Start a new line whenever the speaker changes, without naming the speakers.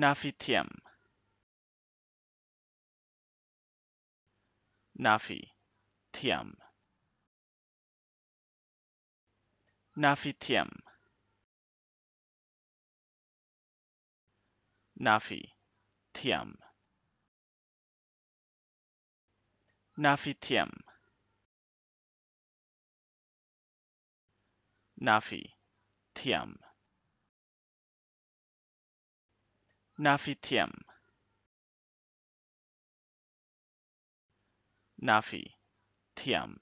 Nafitium. Nafi Tiam Nafi Tiam Nafi Tiam Nafi Tiam Nafi Tiam Nafitium. Nafi Tiam.